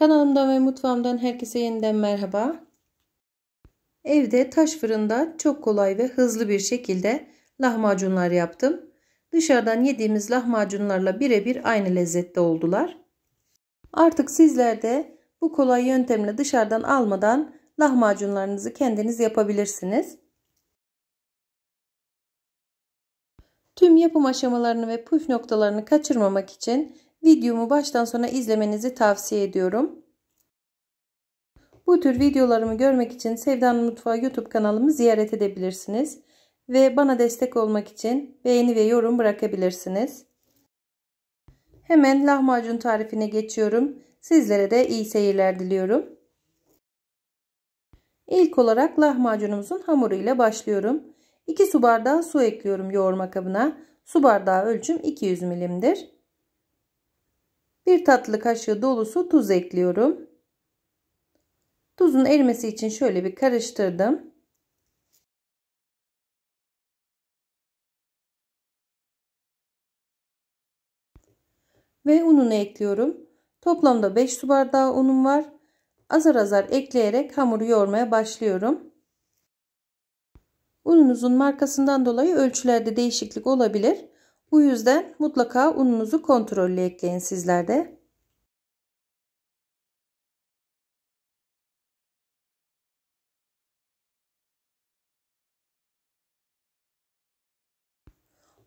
Kanalımdan ve mutfağımdan herkese yeniden merhaba. Evde taş fırında çok kolay ve hızlı bir şekilde lahmacunlar yaptım. Dışarıdan yediğimiz lahmacunlarla birebir aynı lezzette oldular. Artık sizler de bu kolay yöntemle dışarıdan almadan lahmacunlarınızı kendiniz yapabilirsiniz. Tüm yapım aşamalarını ve püf noktalarını kaçırmamak için videomu baştan sona izlemenizi tavsiye ediyorum. Bu tür videolarımı görmek için Sevda'nın Mutfağı YouTube kanalımı ziyaret edebilirsiniz. Ve bana destek olmak için beğeni ve yorum bırakabilirsiniz. Hemen lahmacun tarifine geçiyorum. Sizlere de iyi seyirler diliyorum. İlk olarak lahmacunumuzun hamuruyla başlıyorum. 2 su bardağı su ekliyorum yoğurma kabına. Su bardağı ölçüm 200 milimdir. 1 tatlı kaşığı dolusu tuz ekliyorum. Tuzun erimesi için şöyle bir karıştırdım. Ve ununu ekliyorum. Toplamda 5 su bardağı unum var. Azar azar ekleyerek hamuru yoğurmaya başlıyorum. Ununuzun markasından dolayı ölçülerde değişiklik olabilir. Bu yüzden mutlaka ununuzu kontrollü ekleyin sizlerde.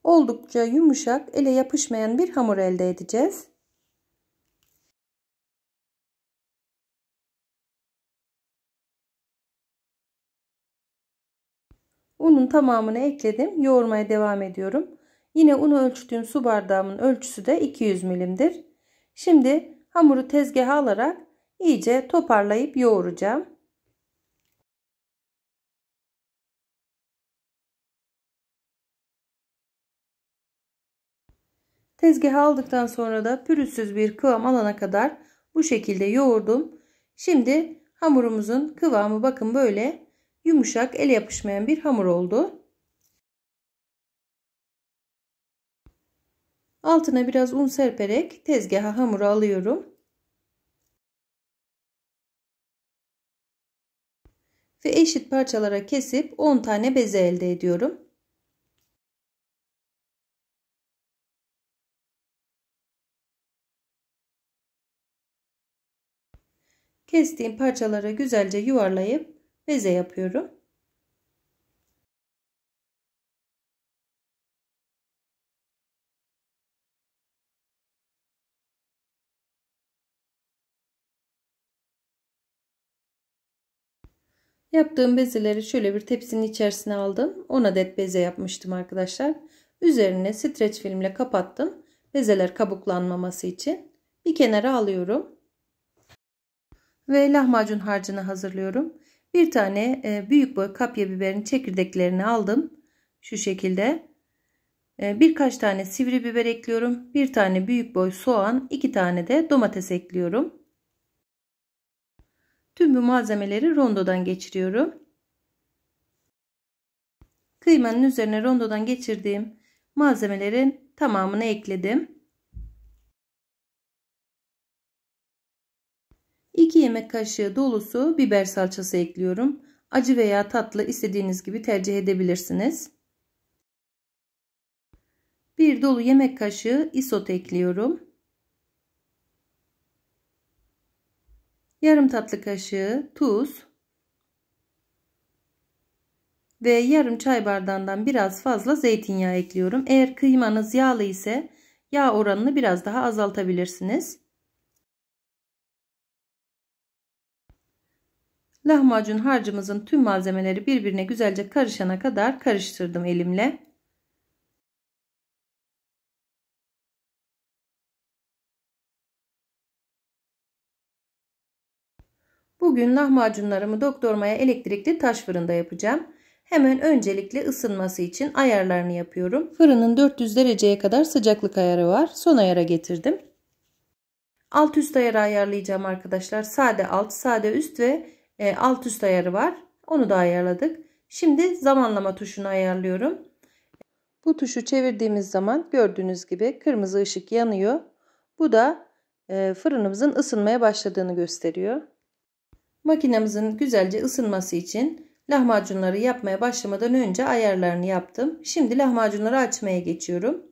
Oldukça yumuşak, ele yapışmayan bir hamur elde edeceğiz. Unun tamamını ekledim. Yoğurmaya devam ediyorum. Yine unu ölçtüğüm su bardağımın ölçüsü de 200 milimdir. Şimdi hamuru tezgaha alarak iyice toparlayıp yoğuracağım. Tezgaha aldıktan sonra da pürüzsüz bir kıvam alana kadar bu şekilde yoğurdum. Şimdi hamurumuzun kıvamı bakın böyle yumuşak el yapışmayan bir hamur oldu. Altına biraz un serperek tezgaha hamuru alıyorum. Ve eşit parçalara kesip 10 tane beze elde ediyorum. Kestiğim parçaları güzelce yuvarlayıp beze yapıyorum. Yaptığım bezeleri şöyle bir tepsinin içerisine aldım. 10 adet beze yapmıştım arkadaşlar. Üzerine streç filmle kapattım. Bezeler kabuklanmaması için. Bir kenara alıyorum. Ve lahmacun harcını hazırlıyorum. Bir tane e, büyük boy kapya biberin çekirdeklerini aldım. Şu şekilde. E, birkaç tane sivri biber ekliyorum. Bir tane büyük boy soğan, iki tane de domates ekliyorum. Tüm bu malzemeleri rondodan geçiriyorum. Kıymanın üzerine rondodan geçirdiğim malzemelerin tamamını ekledim. 2 yemek kaşığı dolusu biber salçası ekliyorum. Acı veya tatlı istediğiniz gibi tercih edebilirsiniz. 1 dolu yemek kaşığı isot ekliyorum. yarım tatlı kaşığı tuz ve yarım çay bardağından biraz fazla zeytinyağı ekliyorum. Eğer kıymanız yağlı ise yağ oranını biraz daha azaltabilirsiniz. Lahmacun harcımızın tüm malzemeleri birbirine güzelce karışana kadar karıştırdım elimle. Bugün lahmacunlarımı doktormaya elektrikli taş fırında yapacağım. Hemen öncelikle ısınması için ayarlarını yapıyorum. Fırının 400 dereceye kadar sıcaklık ayarı var. Son ayara getirdim. Alt üst ayarı ayarlayacağım arkadaşlar. Sade alt, sade üst ve e, alt üst ayarı var. Onu da ayarladık. Şimdi zamanlama tuşunu ayarlıyorum. Bu tuşu çevirdiğimiz zaman gördüğünüz gibi kırmızı ışık yanıyor. Bu da e, fırınımızın ısınmaya başladığını gösteriyor. Makinemizin güzelce ısınması için lahmacunları yapmaya başlamadan önce ayarlarını yaptım. Şimdi lahmacunları açmaya geçiyorum.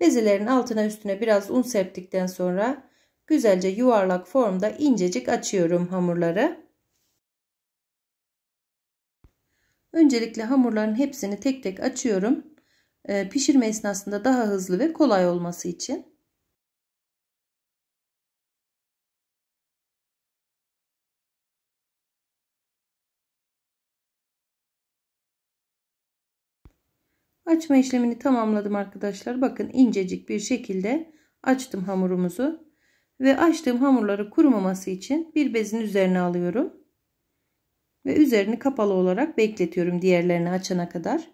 Bezelerin altına üstüne biraz un serptikten sonra güzelce yuvarlak formda incecik açıyorum hamurları. Öncelikle hamurların hepsini tek tek açıyorum. Ee, pişirme esnasında daha hızlı ve kolay olması için. Açma işlemini tamamladım arkadaşlar. Bakın incecik bir şekilde açtım hamurumuzu. Ve açtığım hamurları kurumaması için bir bezin üzerine alıyorum. Ve üzerini kapalı olarak bekletiyorum diğerlerini açana kadar.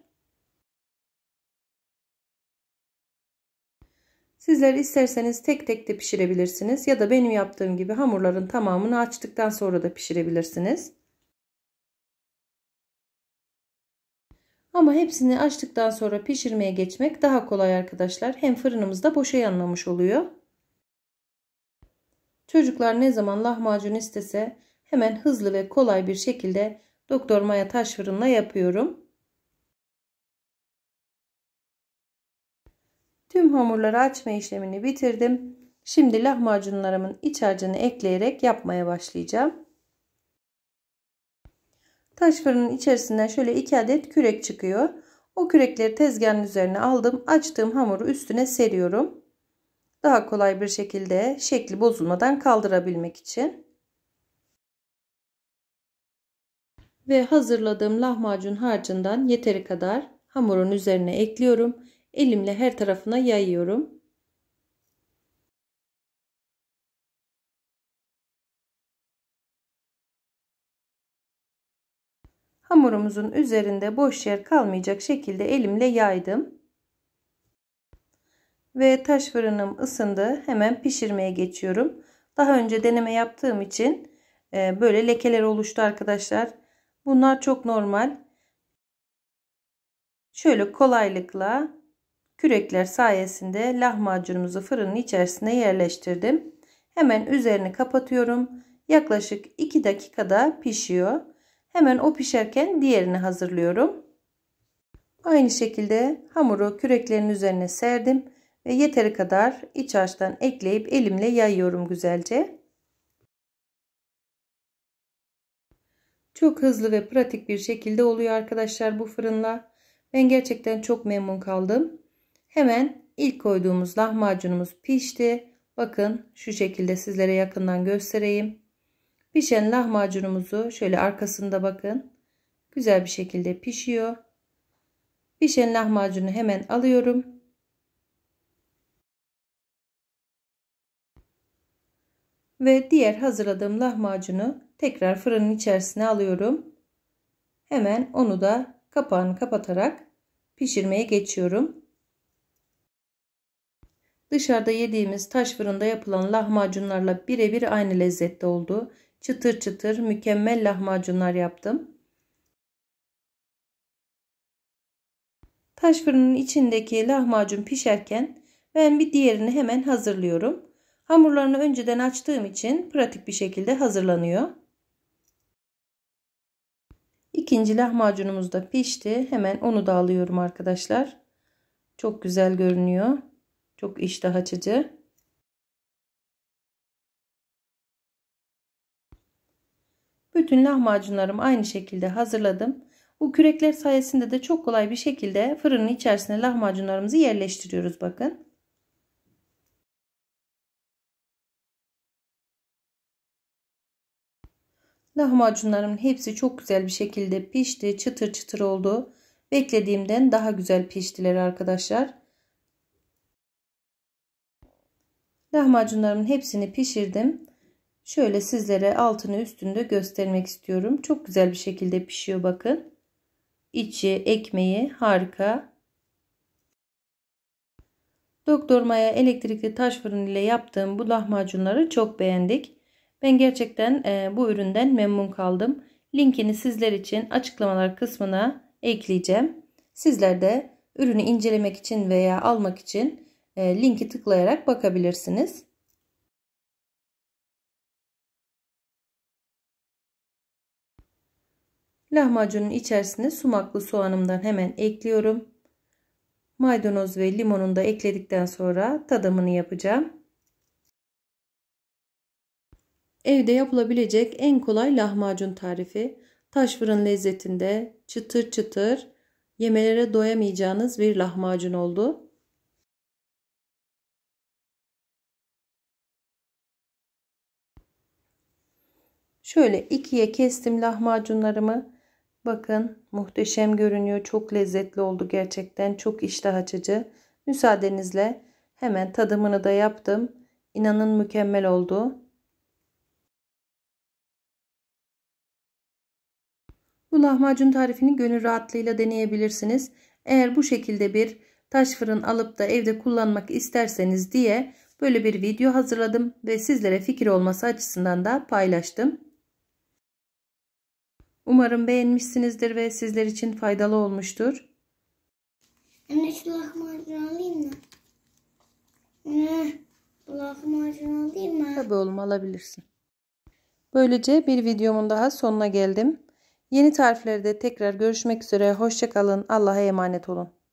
Sizler isterseniz tek tek de pişirebilirsiniz ya da benim yaptığım gibi hamurların tamamını açtıktan sonra da pişirebilirsiniz. Ama hepsini açtıktan sonra pişirmeye geçmek daha kolay arkadaşlar. Hem fırınımızda boşa yanmamış oluyor. Çocuklar ne zaman lahmacun istese hemen hızlı ve kolay bir şekilde Doktor Maya taş fırınla yapıyorum. Tüm hamurları açma işlemini bitirdim. Şimdi lahmacunlarımın iç harcını ekleyerek yapmaya başlayacağım. Taş fırının içerisinden şöyle 2 adet kürek çıkıyor. O kürekleri tezgahın üzerine aldım. Açtığım hamuru üstüne seriyorum. Daha kolay bir şekilde şekli bozulmadan kaldırabilmek için. Ve hazırladığım lahmacun harcından yeteri kadar hamurun üzerine ekliyorum. Elimle her tarafına yayıyorum. Hamurumuzun üzerinde boş yer kalmayacak şekilde elimle yaydım. Ve taş fırınım ısındı. Hemen pişirmeye geçiyorum. Daha önce deneme yaptığım için e, böyle lekeler oluştu arkadaşlar. Bunlar çok normal. Şöyle kolaylıkla kürekler sayesinde lahmacunumuzu fırının içerisine yerleştirdim. Hemen üzerini kapatıyorum. Yaklaşık 2 dakikada pişiyor. Hemen o pişerken diğerini hazırlıyorum. Aynı şekilde hamuru küreklerin üzerine serdim ve yeteri kadar iç harçtan ekleyip elimle yayıyorum güzelce. Çok hızlı ve pratik bir şekilde oluyor arkadaşlar bu fırınla. Ben gerçekten çok memnun kaldım. Hemen ilk koyduğumuz lahmacunumuz pişti. Bakın şu şekilde sizlere yakından göstereyim. Pişen lahmacunumuzu şöyle arkasında bakın. Güzel bir şekilde pişiyor. Pişen lahmacunu hemen alıyorum. Ve diğer hazırladığım lahmacunu tekrar fırının içerisine alıyorum. Hemen onu da kapağını kapatarak pişirmeye geçiyorum. Dışarıda yediğimiz taş fırında yapılan lahmacunlarla birebir aynı lezzette oldu çıtır çıtır mükemmel lahmacunlar yaptım. Taş fırının içindeki lahmacun pişerken ben bir diğerini hemen hazırlıyorum. Hamurlarını önceden açtığım için pratik bir şekilde hazırlanıyor. İkinci lahmacunumuz da pişti. Hemen onu da alıyorum arkadaşlar. Çok güzel görünüyor. Çok iştah açıcı. Bütün lahmacunlarımı aynı şekilde hazırladım. Bu kürekler sayesinde de çok kolay bir şekilde fırının içerisine lahmacunlarımızı yerleştiriyoruz bakın. Lahmacunlarımın hepsi çok güzel bir şekilde pişti. Çıtır çıtır oldu. Beklediğimden daha güzel piştiler arkadaşlar. Lahmacunlarımın hepsini pişirdim. Şöyle sizlere altını üstünde göstermek istiyorum. Çok güzel bir şekilde pişiyor bakın. İçi, ekmeği harika. Doktor Maya elektrikli taş fırın ile yaptığım bu lahmacunları çok beğendik. Ben gerçekten e, bu üründen memnun kaldım. Linkini sizler için açıklamalar kısmına ekleyeceğim. Sizler de ürünü incelemek için veya almak için e, linki tıklayarak bakabilirsiniz. Lahmacunun içerisine sumaklı soğanımdan hemen ekliyorum. Maydanoz ve limonunu da ekledikten sonra tadımını yapacağım. Evde yapılabilecek en kolay lahmacun tarifi. Taş fırın lezzetinde çıtır çıtır yemelere doyamayacağınız bir lahmacun oldu. Şöyle ikiye kestim lahmacunlarımı. Bakın muhteşem görünüyor. Çok lezzetli oldu gerçekten. Çok iştah açıcı. Müsaadenizle hemen tadımını da yaptım. İnanın mükemmel oldu. Bu lahmacun tarifini gönül rahatlığıyla deneyebilirsiniz. Eğer bu şekilde bir taş fırın alıp da evde kullanmak isterseniz diye böyle bir video hazırladım ve sizlere fikir olması açısından da paylaştım. Umarım beğenmişsinizdir ve sizler için faydalı olmuştur. Anne şu lahmacun alayım mı? bu Lahmacun alayım mı? Tabii oğlum alabilirsin. Böylece bir videomun daha sonuna geldim. Yeni tariflerde tekrar görüşmek üzere. Hoşçakalın. Allah'a emanet olun.